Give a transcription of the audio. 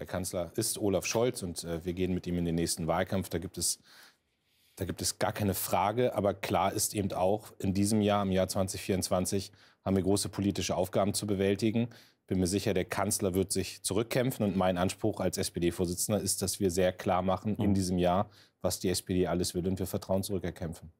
Der Kanzler ist Olaf Scholz und äh, wir gehen mit ihm in den nächsten Wahlkampf. Da gibt es da gibt es gar keine Frage, aber klar ist eben auch, in diesem Jahr, im Jahr 2024, haben wir große politische Aufgaben zu bewältigen. Bin mir sicher, der Kanzler wird sich zurückkämpfen und mein Anspruch als SPD-Vorsitzender ist, dass wir sehr klar machen in mhm. diesem Jahr, was die SPD alles will und wir Vertrauen zurückerkämpfen.